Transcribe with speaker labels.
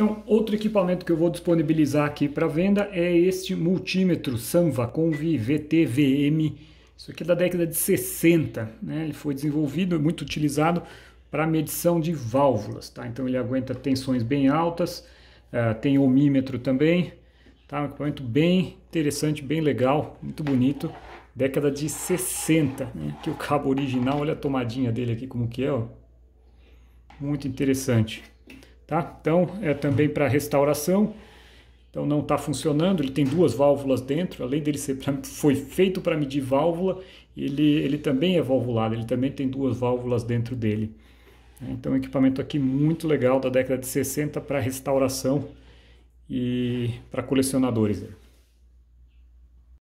Speaker 1: Então, outro equipamento que eu vou disponibilizar aqui para venda é este multímetro Samva Convi VTVM. Isso aqui é da década de 60, né? Ele foi desenvolvido e muito utilizado para medição de válvulas, tá? Então ele aguenta tensões bem altas, uh, tem ohmímetro também, tá? Um equipamento bem interessante, bem legal, muito bonito. Década de 60, né? Aqui o cabo original, olha a tomadinha dele aqui como que é, ó. Muito interessante. Tá? Então, é também para restauração. Então, não está funcionando. Ele tem duas válvulas dentro. Além dele ser pra, foi feito para medir válvula, ele, ele também é valvulado. Ele também tem duas válvulas dentro dele. É, então, é um equipamento aqui muito legal da década de 60 para restauração e para colecionadores. Né?